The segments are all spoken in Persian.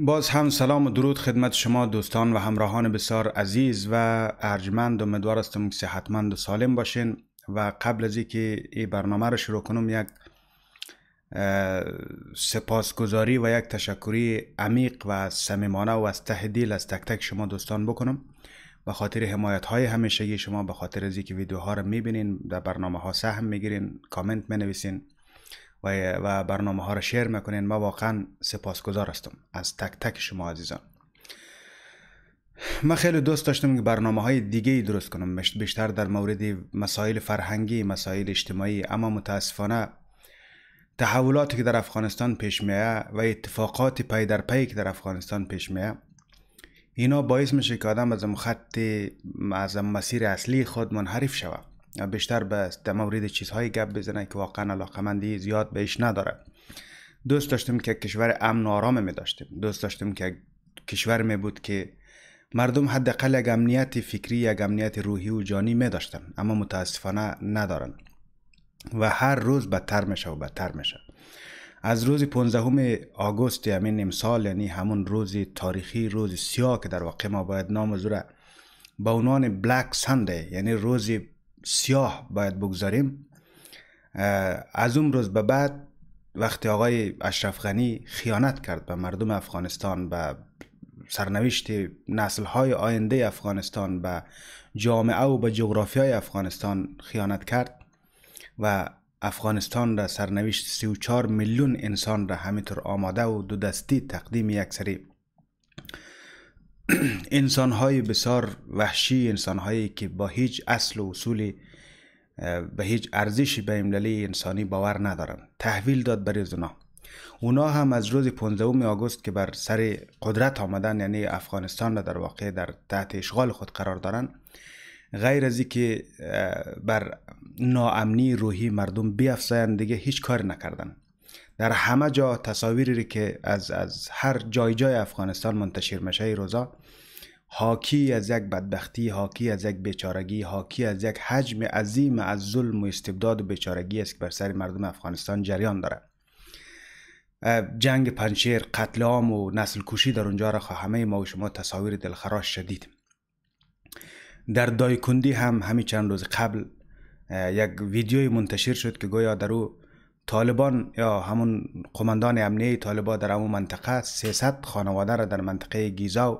باز هم سلام و درود خدمت شما دوستان و همراهان بسیار عزیز و ارجمند امیدوار هستم که صحتمند و سالم باشین و قبل از اینکه این برنامه رو شروع کنم یک سپاسگزاری و یک تشکری عمیق و صمیمانه و از ته از تک تک شما دوستان بکنم به خاطر حمایت های همیشگی شما به خاطر از اینکه ویدیوها رو میبینین در برنامه ها سهم میگیرین کامنت مینویسین و, برنامه ها را شیر میکنین ما واقعا سپاسگزار هستم از تک تک شما عزیزان من خیلی دوست داشتم که برنامه های دیگه درست کنم بیشتر در مورد مسائل فرهنگی مسائل اجتماعی اما متاسفانه تحولاتی که در افغانستان پیش میه و اتفاقات پی در پی که در افغانستان پیش میه اینا باعث میشه که آدم از خط از مسیر اصلی خود منحرف شود بیشتر به در مورد چیزهای گپ بزنه که واقعا علاقمندی زیاد بهش نداره دوست داشتم که کشور امن و آرام می داشتیم دوست داشتم که کشور می بود که مردم حداقل یک امنیت فکری یک امنیت روحی و جانی می داشتن اما متاسفانه ندارن و هر روز بدتر میشه و بدتر میشه از روز 15 آگوست همین یعنی امسال یعنی همون روز تاریخی روز سیاه که در واقع ما باید نام زوره با عنوان بلک سنده یعنی روزی سیاه باید بگذاریم از اون روز به بعد وقتی آقای اشرف غنی خیانت کرد به مردم افغانستان به سرنوشت نسل های آینده افغانستان به جامعه و به جغرافیای افغانستان خیانت کرد و افغانستان را سرنوشت 34 میلیون انسان را همینطور آماده و دو دستی تقدیم یک سری انسان های بسیار وحشی انسان هایی که با هیچ اصل و اصولی به هیچ ارزشی به امللی انسانی باور ندارن تحویل داد برای اونا اونا هم از روز 15 آگوست که بر سر قدرت آمدن یعنی افغانستان را در واقع در تحت اشغال خود قرار دارن غیر از که بر ناامنی روحی مردم بیافزایند دیگه هیچ کار نکردن در همه جا تصاویری که از, از هر جای جای افغانستان منتشر میشه روزا حاکی از یک بدبختی حاکی از یک بیچارگی حاکی از یک حجم عظیم از ظلم و استبداد و بیچارگی است که بر سر مردم افغانستان جریان داره جنگ پنشیر قتل عام و نسل کشی در اونجا را همه ما و شما تصاویر دلخراش شدید در دایکندی هم همین چند روز قبل یک ویدیوی منتشر شد که گویا در طالبان یا همون قماندان امنیه طالبان در همون منطقه 300 خانواده را در منطقه گیزاو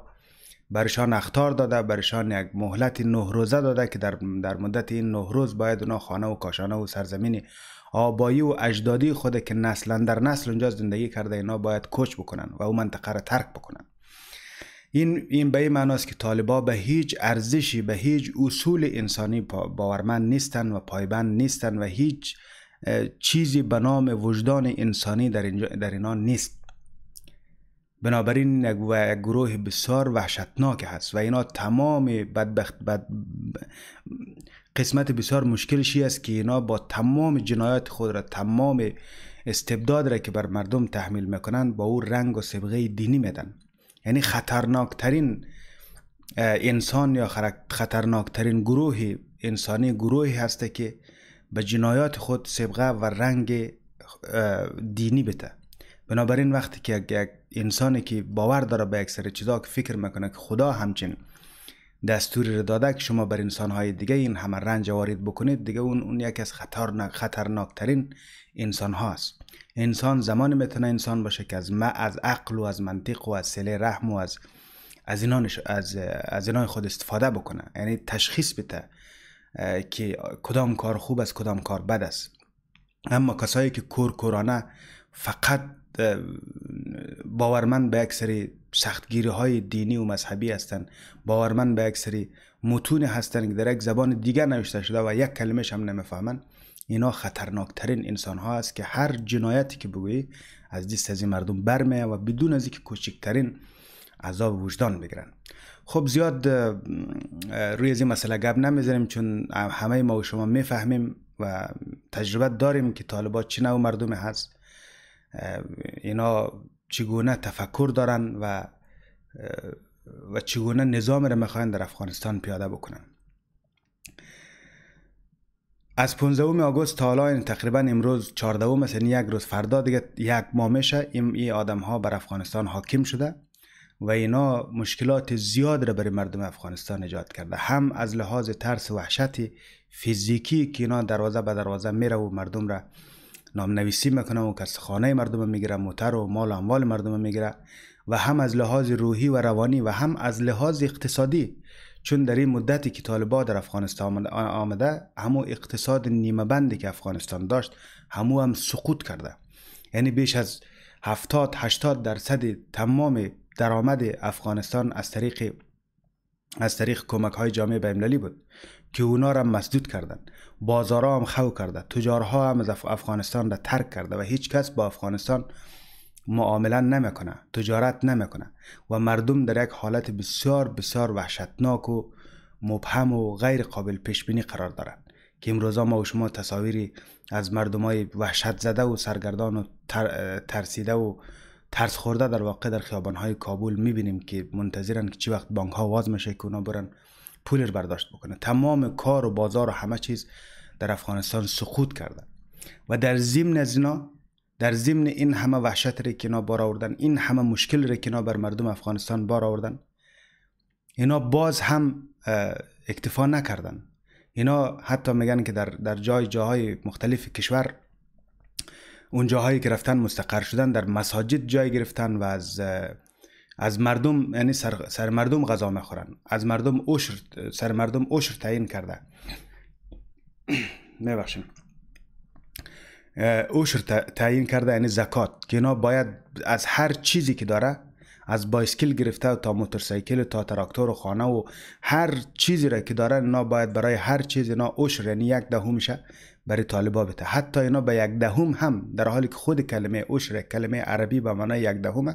برشان اختار داده برشان یک مهلت نه روزه داده که در, در مدت این نه روز باید اونا خانه و کاشانه و سرزمین آبایی و اجدادی خود که نسلا در نسل اونجا زندگی کرده اینا باید کوچ بکنن و اون منطقه را ترک بکنن این این به این است که طالبان به هیچ ارزشی به هیچ اصول انسانی باورمند نیستن و پایبند نیستن و هیچ چیزی به نام وجدان انسانی در, اینجا در اینا نیست بنابراین یک گروه بسیار وحشتناک هست و اینا تمام بدبخت بد قسمت بسیار مشکلشی است که اینا با تمام جنایات خود را تمام استبداد را که بر مردم تحمیل میکنند، با او رنگ و سبغه دینی میدن یعنی خطرناکترین انسان یا خطرناکترین گروه انسانی گروهی هسته که به جنایات خود سبقه و رنگ دینی بده بنابراین وقتی که یک انسانی که باور داره به اکثر سری چیزا که فکر میکنه که خدا همچین دستوری رو داده که شما بر انسانهای دیگه این همه رنج وارد بکنید دیگه اون اون یکی از خطرناک خطرناکترین انسان هاست انسان زمانی میتونه انسان باشه که از ما از عقل و از منطق و از سله رحم و از از اینا از از خود استفاده بکنه یعنی تشخیص بده که کدام کار خوب است کدام کار بد است اما کسایی که کورکورانه فقط باورمند به اکثری سختگیری های دینی و مذهبی هستند باورمند به اکثری متون هستند که در یک زبان دیگر نوشته شده و یک کلمه هم نمیفهمند اینا خطرناکترین انسان ها است که هر جنایتی که بگویی از دیست از این مردم برمیه و بدون از اینکه کوچکترین عذاب وجدان بگیرن خب زیاد روی از این مسئله گپ نمیزنیم چون همه ما و شما میفهمیم و تجربه داریم که طالبات چه نوع مردم هست اینا چگونه تفکر دارن و و چگونه نظام رو میخواین در افغانستان پیاده بکنن از 15 آگوست تا حالا یعنی تقریبا امروز 14 مثلا یعنی یک روز فردا دیگه یک ماه میشه این ای آدم ها بر افغانستان حاکم شده و اینا مشکلات زیاد را برای مردم افغانستان ایجاد کرده هم از لحاظ ترس وحشت فیزیکی که اینا دروازه به دروازه میره و مردم را نام نویسی میکنه و کس خانه مردم میگیره موتر و مال و اموال مردم میگیره و هم از لحاظ روحی و روانی و هم از لحاظ اقتصادی چون در این مدتی که طالبا در افغانستان آمده همو اقتصاد نیمه بندی که افغانستان داشت همو هم سقوط کرده یعنی بیش از 70 80 درصد تمام درآمد افغانستان از طریق از طریق کمک های جامعه بین‌المللی بود که اونا را مسدود کردند بازارا هم خو کرده تجارها هم از افغانستان را ترک کرده و هیچ کس با افغانستان معامله نمیکنه تجارت نمیکنه و مردم در یک حالت بسیار بسیار وحشتناک و مبهم و غیر قابل پیش بینی قرار دارند که امروزا ما و شما تصاویری از مردمای وحشت زده و سرگردان و ترسیده و ترس خورده در واقع در خیابانهای کابل میبینیم که منتظرن که چی وقت بانک ها واز میشه که اونا برن پول رو برداشت بکنه تمام کار و بازار و همه چیز در افغانستان سقوط کرده و در ضمن از اینا در ضمن این همه وحشت که اینا بار آوردن این همه مشکل رو که اینا بر مردم افغانستان بار آوردن اینا باز هم اکتفا نکردن اینا حتی میگن که در, در جای جاهای مختلف کشور اون جاهایی که رفتن مستقر شدن در مساجد جای گرفتن و از از مردم یعنی سر, مردم غذا میخورن از مردم عشر سر مردم عشر تعیین کرده میبخشیم عشر تعیین کرده یعنی زکات که اینا باید از هر چیزی که داره از بایسکل گرفته تا موتورسیکل تا تراکتور و خانه و هر چیزی را که داره اینا باید برای هر چیز اینا عشر یعنی یک دهم میشه برای طالبا بده حتی اینا به یک دهم هم در حالی که خود کلمه اوشر کلمه عربی به معنای یک دهم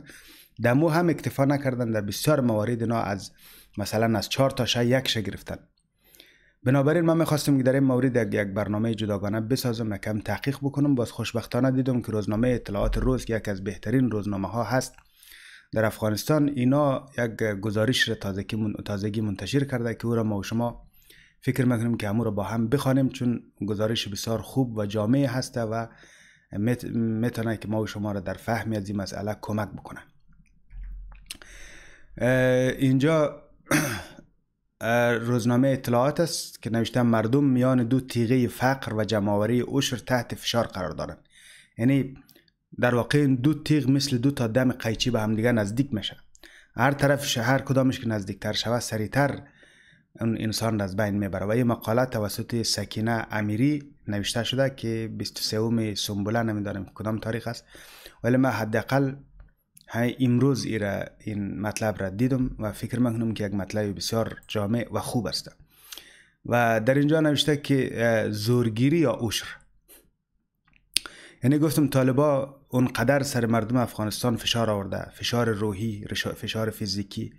دمو هم اکتفا نکردن در بسیار موارد اینا از مثلا از چهار تا شای یک شه گرفتن بنابراین ما میخواستم که در این مورد یک برنامه جداگانه بسازم و کم تحقیق بکنم باز خوشبختانه دیدم که روزنامه اطلاعات روز که یک از بهترین روزنامه ها هست در افغانستان اینا یک گزارش تازگی منتشر کرده که او را ما شما فکر میکنیم که همون رو با هم بخوانیم چون گزارش بسیار خوب و جامع هسته و میتونه که ما و شما را در فهم از این مسئله کمک بکنه اینجا روزنامه اطلاعات است که نوشته مردم میان دو تیغه فقر و جمعوری عشر تحت فشار قرار دارن. یعنی در واقع این دو تیغ مثل دو تا دم قیچی به همدیگه نزدیک میشه هر طرف شهر کدامش که نزدیکتر شود سریعتر اون انسان را از بین میبره و این مقاله توسط سکینه امیری نوشته شده که 23 سنبوله نمیدانم کدام تاریخ است ولی من حداقل امروز ای این مطلب را دیدم و فکر میکنم که یک مطلب بسیار جامع و خوب است و در اینجا نوشته که زورگیری یا اوشر یعنی گفتم طالبا اونقدر سر مردم افغانستان فشار آورده فشار روحی فشار فیزیکی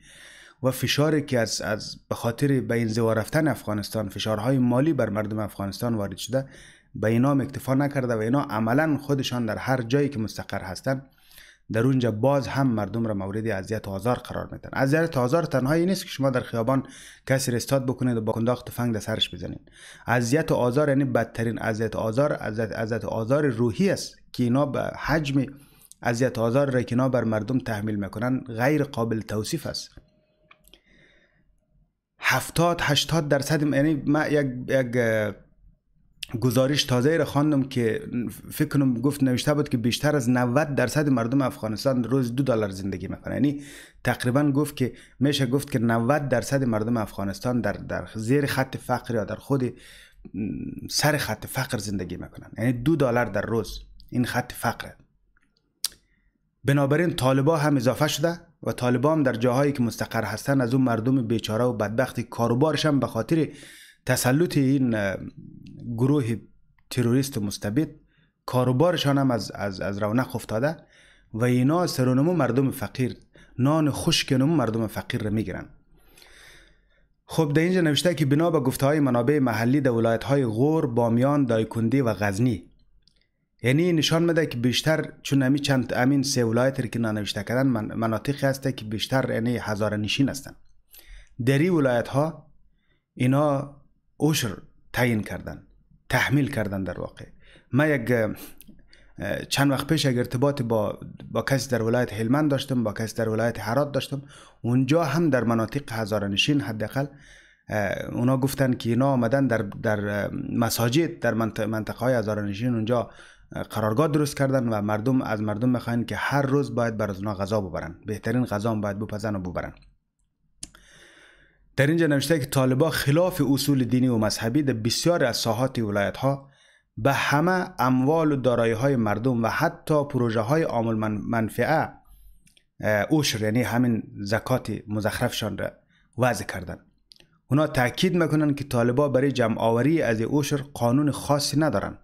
و فشاری که از, از به خاطر به این زوا رفتن افغانستان فشارهای مالی بر مردم افغانستان وارد شده به اینا اکتفا نکرده و اینا عملا خودشان در هر جایی که مستقر هستند در اونجا باز هم مردم را مورد اذیت آزار قرار میدن اذیت آزار تنهایی نیست که شما در خیابان کسی را استاد بکنید و با کنداق تفنگ در سرش بزنید اذیت و آزار یعنی بدترین اذیت آزار اذیت آزار روحی است که اینا به حجم اذیت آزار را که اینا بر مردم تحمیل میکنن غیر قابل توصیف است هفتاد، هشتاد درصد یعنی من یک یک گزارش تازه را خواندم که فکر گفت نوشته بود که بیشتر از 90 درصد مردم افغانستان روز دو دلار زندگی میکنه یعنی تقریبا گفت که میشه گفت که 90 درصد مردم افغانستان در در زیر خط فقر یا در خود سر خط فقر زندگی میکنن یعنی دو دلار در روز این خط فقره بنابراین طالبا هم اضافه شده و طالبان در جاهایی که مستقر هستن از اون مردم بیچاره و بدبختی کاروبارش هم به خاطر تسلط این گروه تروریست مستبد کاروبارشان هم از, از, از رونق افتاده و اینا سرونمو مردم فقیر نان خشکنم مردم فقیر رو میگیرن خب در اینجا نوشته که بنا به گفته های منابع محلی در ولایت های غور، بامیان، دایکندی و غزنی یعنی نشان میده که بیشتر چون چند امین سه ولایت رو که نانوشته کردن مناطقی هسته که بیشتر یعنی هزار نشین هستن دری ولایت ها اینا عشر تعیین کردن تحمیل کردن در واقع من یک چند وقت پیش اگر ارتباط با با کسی در ولایت هلمند داشتم با کسی در ولایت حرات داشتم اونجا هم در مناطق نشین حداقل اونا گفتن که اینا آمدن در در مساجد در منطقه های نشین اونجا قرارگاه درست کردن و مردم از مردم میخواین که هر روز باید بر از اونا غذا ببرن بهترین غذا هم باید بپزن و ببرن در اینجا نوشته که طالبا خلاف اصول دینی و مذهبی در بسیار از ساحات ولایت ها به همه اموال و دارایی های مردم و حتی پروژه های عامل منفعه اوشر یعنی همین زکات مزخرفشان را وضع کردن اونا تاکید میکنن که طالبا برای جمع آوری از اوشر قانون خاصی ندارن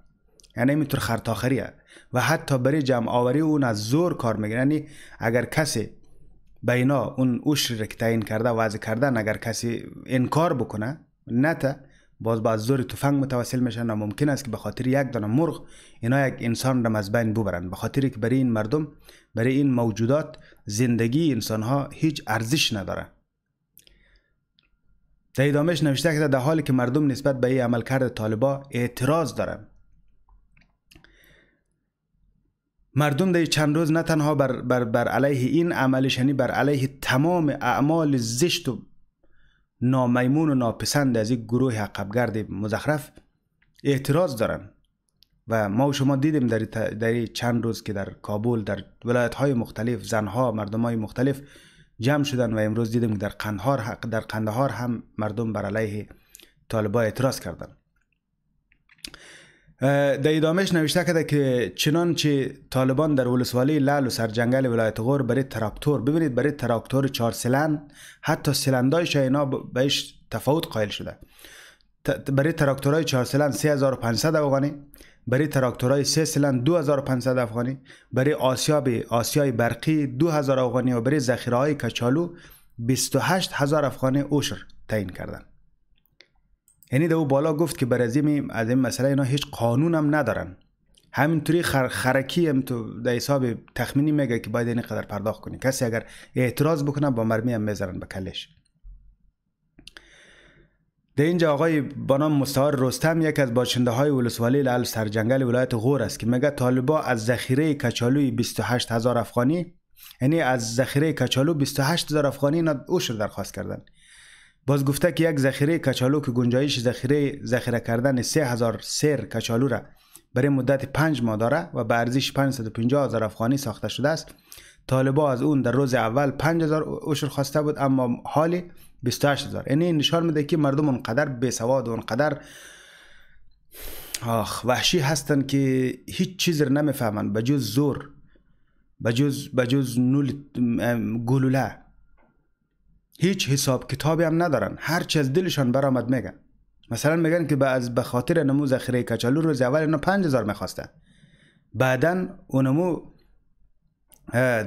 یعنی اینطور هست و حتی برای جمع آوری اون از زور کار میگیره یعنی اگر کسی به اینا اون عشری را که تعیین کرده وضع کردن اگر کسی انکار بکنه تا باز با زور تفنگ متوسل میشن و ممکن است که به خاطر یک دانه مرغ اینا یک انسان را از بین ببرن به خاطر که برای این مردم برای این موجودات زندگی انسان ها هیچ ارزش نداره در ادامهش نوشته که در حالی که مردم نسبت به این عملکرد طالبا اعتراض دارن مردم در چند روز نه تنها بر, بر, بر علیه این عملش یعنی بر علیه تمام اعمال زشت و نامیمون و ناپسند از یک گروه عقبگرد مزخرف اعتراض دارن و ما و شما دیدیم در, در چند روز که در کابل در ولایت های مختلف زنها مردم های مختلف جمع شدن و امروز دیدیم که در قندهار, در قندهار هم مردم بر علیه طالبا اعتراض کردند در ادامهش نوشته کرده که چنانچه طالبان در ولسوالی لعل و سرجنگل ولایت غور برای تراکتور ببینید برای تراکتور چهار سلند حتی سلندایش اینا بهش تفاوت قائل شده برای تراکتورهای چهار سلند 3500 افغانی برای تراکتورهای سه سلند 2500 افغانی برای آسیاب آسیای برقی 2000 افغانی و برای ذخیره های کچالو 28000 افغانی اوشر تعیین کردند یعنی دو بالا گفت که بر از این از این مسئله اینا هیچ قانون هم ندارن همینطوری خر خرکی هم تو در حساب تخمینی میگه که باید اینقدر پرداخت کنی کسی اگر اعتراض بکنه با مرمی هم میذارن به کلش در اینجا آقای بنام نام مستعار رستم یک از باشنده های ولسوالی سر سرجنگل ولایت غور است که میگه طالبا از ذخیره کچالوی 28 هزار افغانی یعنی از ذخیره کچالو 28 هزار افغانی درخواست کردن باز گفته که یک ذخیره کچالو که گنجایش ذخیره ذخیره کردن 3000 سر کچالو را برای مدت 5 ماه داره و به ارزش 550 هزار افغانی ساخته شده است طالبا از اون در روز اول 5000 اشر خواسته بود اما 28 هزار یعنی نشان میده که مردم اونقدر بی سواد و اونقدر آخ وحشی هستن که هیچ چیز رو نمیفهمن بجز زور بجز بجز نول گلوله هیچ حساب کتابی هم ندارن هر چی از دلشان برآمد میگن مثلا میگن که از به خاطر نمو ذخیره کچالو روز اول اینا 5000 میخواستن بعدا اونمو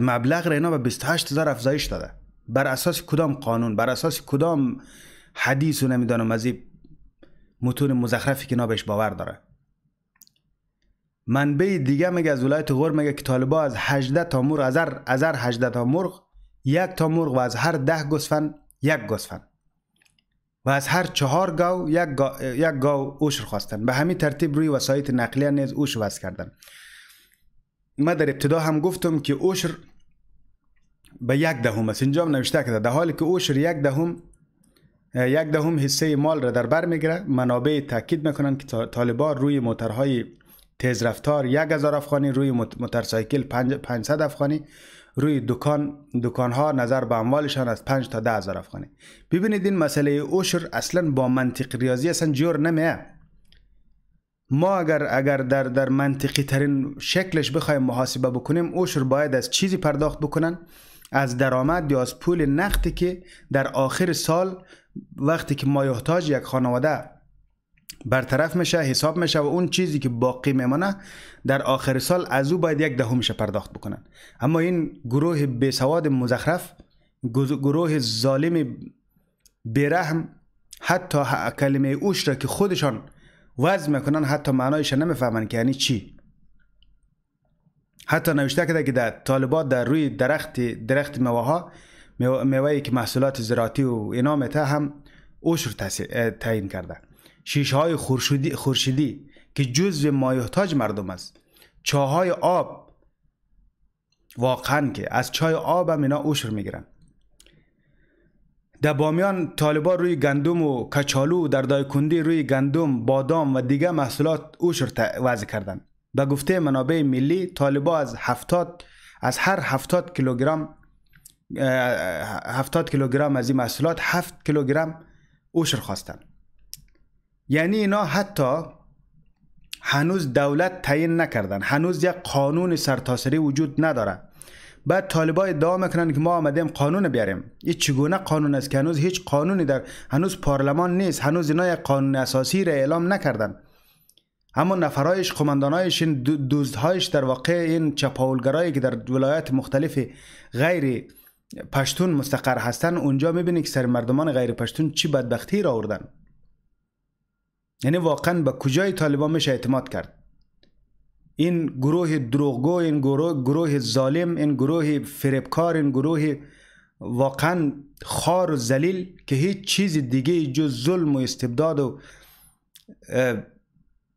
مبلغ رو اینا به 28000 افزایش داده بر اساس کدام قانون بر اساس کدام حدیث و نمیدانم از این متون مزخرفی که نابش باور داره منبع دیگه میگه از ولایت غور میگه که طالبا از 18 تا مرغ از هر 18 تا مرغ یک تا مرغ و از هر ده گسفن یک گسفن و از هر چهار گاو یک گاو, یک گاو اوشر خواستن به همین ترتیب روی وسایت نقلیه نیز اوش وز کردن ما در ابتدا هم گفتم که اوشر به یک دهم ده است اینجا هم نوشته کرده در حالی که اوشر یک دهم ده یک دهم حصه مال را در بر میگیره منابع تاکید میکنن که طالبان روی موترهای رفتار یک هزار افغانی روی موترسایکل 500 افغانی روی دکان دکان ها نظر به اموالشان از 5 تا 10 هزار افغانی ببینید این مسئله اوشر اصلا با منطق ریاضی اصلا جور نمیه ما اگر اگر در در منطقی ترین شکلش بخوایم محاسبه بکنیم اوشر باید از چیزی پرداخت بکنن از درآمد یا از پول نقدی که در آخر سال وقتی که مایحتاج یک خانواده برطرف میشه حساب میشه و اون چیزی که باقی میمانه در آخر سال از او باید یک دهمش پرداخت بکنن اما این گروه بسواد مزخرف گروه ظالم برحم حتی کلمه اوش را که خودشان وضع میکنن حتی معنایش نمیفهمن که یعنی چی حتی نوشته کده که در طالبات در روی درخت درخت میوه ها که محصولات زراعتی و اینا هم اوشر تعیین کرده شیشه های خورشیدی که جزء مایحتاج مردم است چاهای آب واقعا که از چای آب هم اینا اوشر میگیرن در بامیان طالبان روی گندم و کچالو در دایکندی روی گندم بادام و دیگه محصولات اوشر وضع کردند به گفته منابع ملی طالبا از هفتاد از هر هفتاد کیلوگرم هفتاد کیلوگرم از این محصولات هفت کیلوگرم اوشر خواستند یعنی اینا حتی هنوز دولت تعیین نکردن هنوز یک قانون سرتاسری وجود نداره بعد طالبا ادعا میکنن که ما آمدیم قانون بیاریم این چگونه قانون است که هنوز هیچ قانونی در هنوز پارلمان نیست هنوز اینا یک قانون اساسی را اعلام نکردن اما نفرایش قماندانایش این دزدهایش در واقع این چپاولگرایی که در ولایت مختلف غیر پشتون مستقر هستن اونجا میبینی که سر مردمان غیر پشتون چی بدبختی را آوردن یعنی واقعا به کجای طالبان میشه اعتماد کرد این گروه دروغگو این گروه گروه ظالم این گروه فریبکار این گروه واقعا خار و ذلیل که هیچ چیز دیگه جز ظلم و استبداد و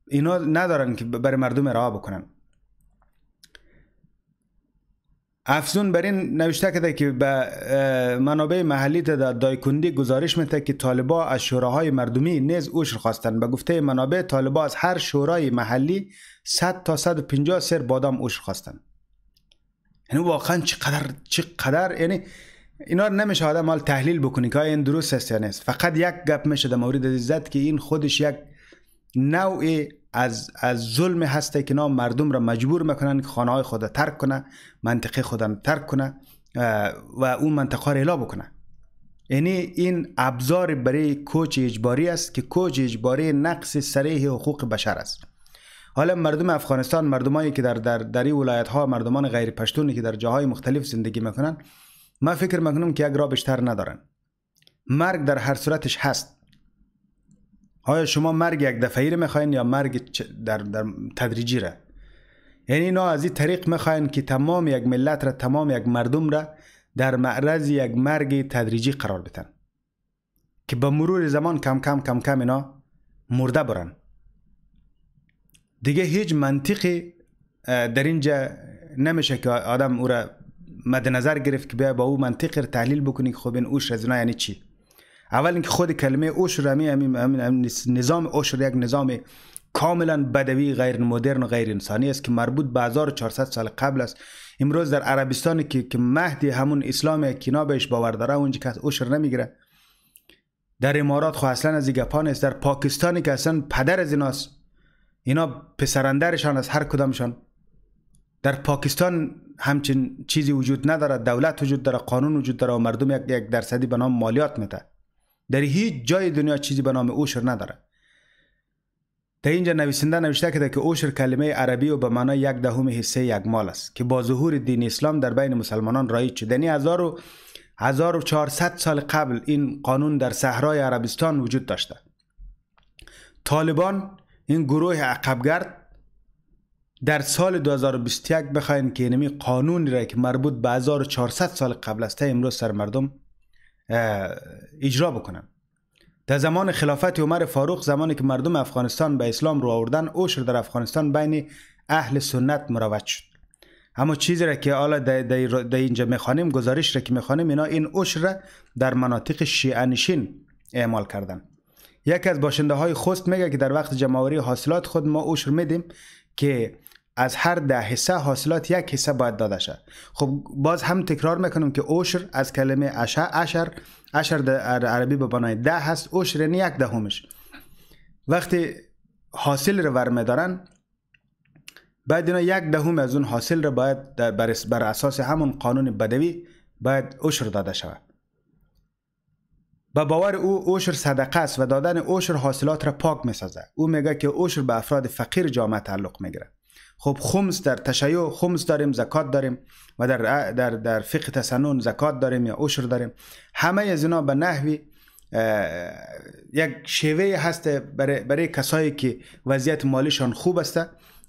اینا ندارن که برای مردم راه بکنن افزون بر این نوشته کده که به منابع محلی دا دایکندی گزارش میده که طالبا از شوراهای مردمی نیز اوشر خواستند به گفته منابع طالبا از هر شورای محلی 100 تا 150 سر بادام اوشر خواستن. یعنی واقعا چقدر چقدر یعنی اینا نمیشه آدم تحلیل بکنی که این درست است یا نیست فقط یک گپ میشه در مورد عزت که این خودش یک نوع از از ظلم هسته که نام مردم را مجبور میکنن که خانه های خود را ترک کنه منطقه خود را ترک کنه و اون منطقه را اعلا بکنه یعنی این ابزار برای کوچ اجباری است که کوچ اجباری نقص سریح حقوق بشر است حالا مردم افغانستان مردمانی که در در دری ولایت ها مردمان غیر پشتونی که در جاهای مختلف زندگی میکنن من فکر میکنم که یک را بیشتر ندارن مرگ در هر صورتش هست آیا شما مرگ یک دفعه رو میخواین یا مرگ در, در تدریجی را یعنی اینا از این طریق میخواین که تمام یک ملت را تمام یک مردم را در معرض یک مرگ تدریجی قرار بتن که به مرور زمان کم کم کم کم اینا مرده برن دیگه هیچ منطقی در اینجا نمیشه که آدم او را مد نظر گرفت که بیا با او منطق تحلیل بکنی خب این اوش از یعنی چی اول اینکه خود کلمه عشر همین نظام عشر یک نظام کاملا بدوی غیر مدرن و غیر انسانی است که مربوط به 1400 سال قبل است امروز در عربستان که که مهد همون اسلام کینا بهش باور داره اونجا که اوشر نمیگیره در امارات خو اصلا از گپان است در پاکستانی که اصلا پدر از ایناست اینا پسرندرشان از هر کدامشان در پاکستان همچین چیزی وجود ندارد دولت وجود داره قانون وجود داره و مردم یک درصدی به نام مالیات میده در هیچ جای دنیا چیزی به نام اوشر نداره در اینجا نویسنده نوشته کرده که اوشر کلمه عربی و به معنای یک دهم حصه یک مال است که با ظهور دین اسلام در بین مسلمانان رایج شد یعنی 1400 سال قبل این قانون در صحرای عربستان وجود داشته طالبان این گروه عقبگرد در سال 2021 بخواین که اینمی قانونی را که مربوط به 1400 سال قبل است امروز سر مردم اجرا بکنن در زمان خلافت عمر فاروق زمانی که مردم افغانستان به اسلام رو آوردن اوشر در افغانستان بین اهل سنت مروج شد اما چیزی را که حالا در اینجا میخوانیم گزارش را که میخوانیم اینا این اوشر را در مناطق شیعه نشین اعمال کردن یکی از باشنده های خست میگه که در وقت جمعوری حاصلات خود ما اوشر میدیم که از هر ده حصه حاصلات یک حصه باید داده شد خب باز هم تکرار میکنم که عشر از کلمه عشر عشر در عربی به بنای ده هست عشر یعنی یک دهمش وقتی حاصل رو ورمه دارن بعد اینا یک دهم از اون حاصل رو باید بر اساس همون قانون بدوی باید عشر داده شود با باور او اوشر صدقه است و دادن اوشر حاصلات را پاک می سازد او میگه که اوشر به افراد فقیر جامعه تعلق میگیره خب خمس در تشیع خمس داریم زکات داریم و در در در فقه تسنن زکات داریم یا عشر داریم همه از اینا به نحوی یک شیوه هست برای, برای کسایی که وضعیت مالیشان خوب است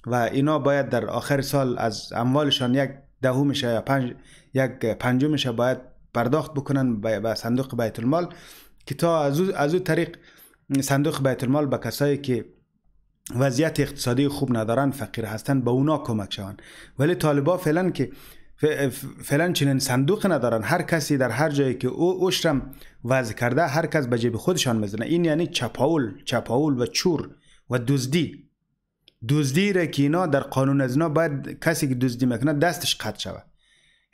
و اینا باید در آخر سال از اموالشان یک دهمش یا پنج یک پنجمش باید پرداخت بکنن به صندوق بیت المال که تا از او, از او طریق صندوق بیت المال به کسایی که وضعیت اقتصادی خوب ندارن فقیر هستن به اونا کمک شون. ولی طالبا فعلا که فعلا چنین صندوق ندارن هر کسی در هر جایی که او اشرم وضع کرده هر کس به جیب خودشان میزنه این یعنی چپاول چپاول و چور و دزدی دزدی را که اینا در قانون از اینا باید کسی که دزدی میکنه دستش قطع شود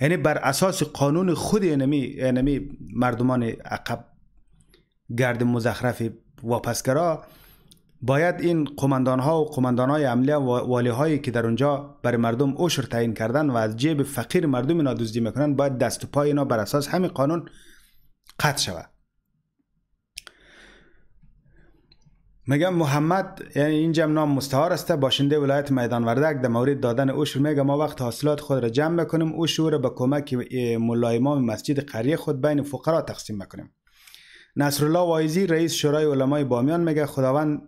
یعنی بر اساس قانون خود انمی, انمی مردمان عقب گرد مزخرف واپسگرا باید این قماندان ها و قماندان های عملیه و والی هایی که در اونجا بر مردم اوشر تعیین کردن و از جیب فقیر مردم اینا میکنن باید دست و پای اینا بر اساس همین قانون قطع شود میگم محمد یعنی این جمع نام مستعار است باشنده ولایت میدان وردک در مورد دادن اوشر میگه ما وقت حاصلات خود را جمع میکنیم اوشر را به کمک ملا امام مسجد قریه خود بین فقرا تقسیم میکنیم نصرالله وایزی رئیس شورای علمای بامیان میگه خداوند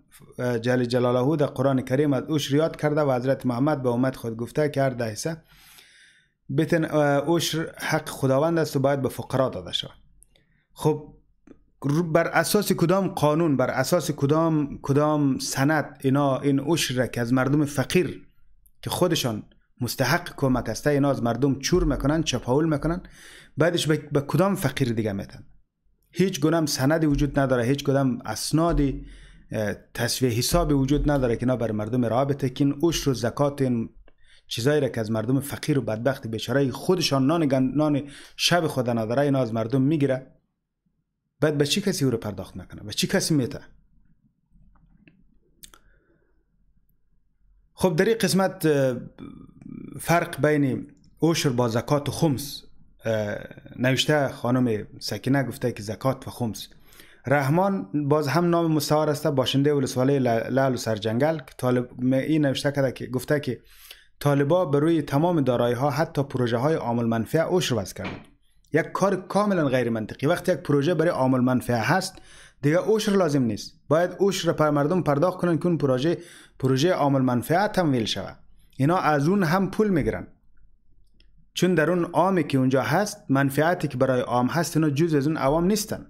جل جلاله در قرآن کریم از اوش ریاد کرده و حضرت محمد به اومد خود گفته که هر دهیسه بتن اوش حق خداوند است و باید به فقرا داده شود خب بر اساس کدام قانون بر اساس کدام کدام سند اینا این اوش را که از مردم فقیر که خودشان مستحق کمک است اینا از مردم چور میکنن چپاول میکنن بعدش به کدام فقیر دیگه میتن هیچ گونه سندی وجود نداره هیچ گونم اسنادی تصویه حساب وجود نداره که نا بر مردم رابطه بتکین اوش رو زکات این چیزایی را که از مردم فقیر و بدبخت بیچاره خودشان نان نان شب خود نداره اینا از مردم میگیره بعد به چی کسی او رو پرداخت نکنه به چی کسی میته خب در این قسمت فرق بین اوشر با زکات و خمس نوشته خانم سکینه گفته که زکات و خمس رحمان باز هم نام مستعار است باشنده ولسوالی لعل و سرجنگل که طالب این نوشته کرده که گفته که طالبا بر روی تمام دارایی ها حتی پروژه های عامل منفعه اوش وضع کردن یک کار کاملا غیر منطقی وقتی یک پروژه برای عامل منفعه هست دیگه اوشر لازم نیست باید اوشر پر مردم پرداخت کنن که اون پروژه پروژه عامل منفعه تمویل شود اینا از اون هم پول میگیرن چون در اون عامی که اونجا هست منفعتی که برای عام هست اینا جز از اون عوام نیستن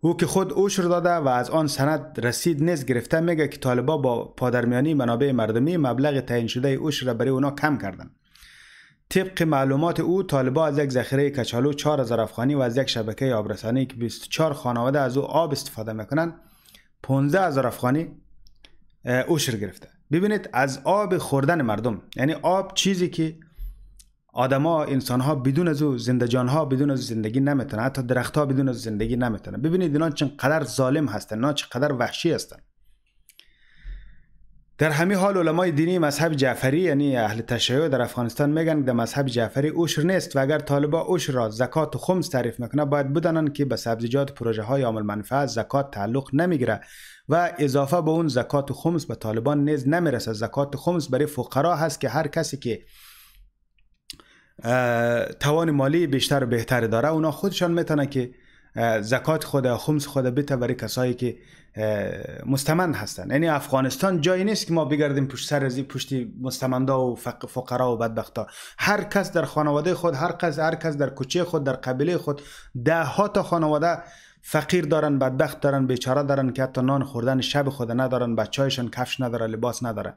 او که خود اوشر داده و از آن سند رسید نیز گرفته میگه که طالبا با پادرمیانی منابع مردمی مبلغ تعیین شده اوشر را برای اونا کم کردن طبق معلومات او طالبا از یک ذخیره کچالو 4000 افغانی و از یک شبکه آبرسانی که 24 خانواده از او آب استفاده میکنن 15000 افغانی اوشر گرفته ببینید از آب خوردن مردم یعنی آب چیزی که آدما انسان ها بدون از او زنده ها بدون از زندگی نمیتونن حتی درخت ها بدون از زندگی نمیتونن ببینید اینا چقدر ظالم هستن اینا چقدر وحشی هستن در همین حال علمای دینی مذهب جعفری یعنی اهل تشیع در افغانستان میگن در مذهب جعفری اوشر نیست و اگر طالبا اوشر را زکات و خمس تعریف میکنه باید بدانن که به سبزیجات پروژه های عامل منفعت زکات تعلق نمیگیره و اضافه به اون زکات خمس به طالبان نیز نمیرسه زکات خمس برای فقرا هست که هر کسی که توان مالی بیشتر و بهتر داره اونا خودشان میتونه که زکات خود خمس خود بته برای کسایی که مستمند هستن یعنی افغانستان جایی نیست که ما بگردیم پشت سر از پشت مستمندا و فقرا و بدبختا هر کس در خانواده خود هر کس هر کس در کوچه خود در قبیله خود ده خانواده فقیر دارن بدبخت دارن بیچاره دارن که حتی نان خوردن شب خود ندارن بچایشان کفش نداره لباس نداره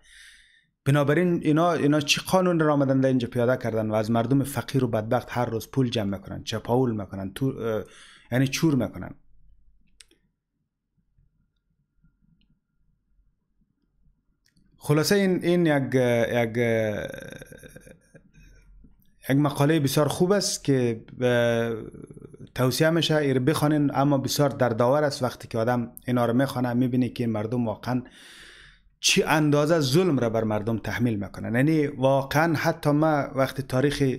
بنابراین اینا اینا چی قانون را آمدن در اینجا پیاده کردن و از مردم فقیر و بدبخت هر روز پول جمع میکنن چپاول میکنن تو... یعنی چور میکنن خلاصه این این یک یک یک مقاله بسیار خوب است که توصیه میشه ایر بخوانین اما بسیار در داور است وقتی که آدم اینا رو میخوانه میبینه که این مردم واقعا چی اندازه ظلم را بر مردم تحمیل میکنن یعنی واقعا حتی ما وقتی تاریخ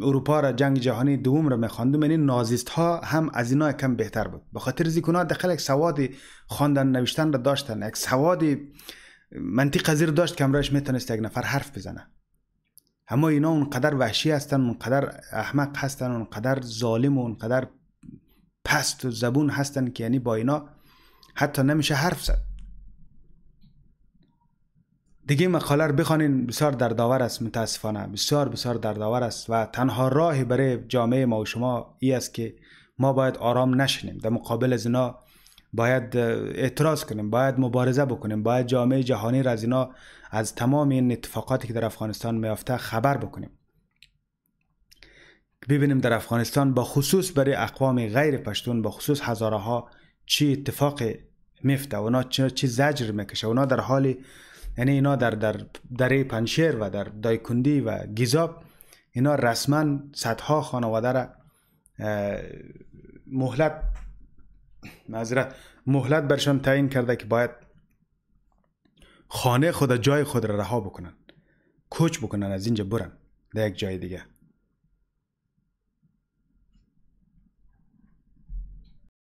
اروپا را جنگ جهانی دوم را میخواندم یعنی نازیست ها هم از اینا کم بهتر بود به خاطر زیکونا داخل یک سواد خواندن نوشتن را داشتن یک سواد منطق زیر داشت که همراهش میتونست یک نفر حرف بزنه اما اینا اونقدر وحشی هستن اونقدر احمق هستن اونقدر ظالم و اونقدر پست و زبون هستن که یعنی با اینا حتی نمیشه حرف زد دیگه مقاله رو بخوانین بسیار دردآور است متاسفانه بسیار بسیار دردآور است و تنها راهی برای جامعه ما و شما ای است که ما باید آرام نشینیم در مقابل از اینا باید اعتراض کنیم باید مبارزه بکنیم باید جامعه جهانی را از اینا از تمام این اتفاقاتی که در افغانستان میافته خبر بکنیم ببینیم در افغانستان با خصوص برای اقوام غیر پشتون با خصوص هزاره ها چی اتفاق میفته اونا چی زجر میکشه اونا در حال یعنی اینا در در دره پنشیر و در دایکندی و گیزاب اینا رسما صدها خانواده را مهلت معذرت مهلت برشان تعیین کرده که باید خانه خود جای خود را رها بکنن کوچ بکنن از اینجا برن در یک جای دیگه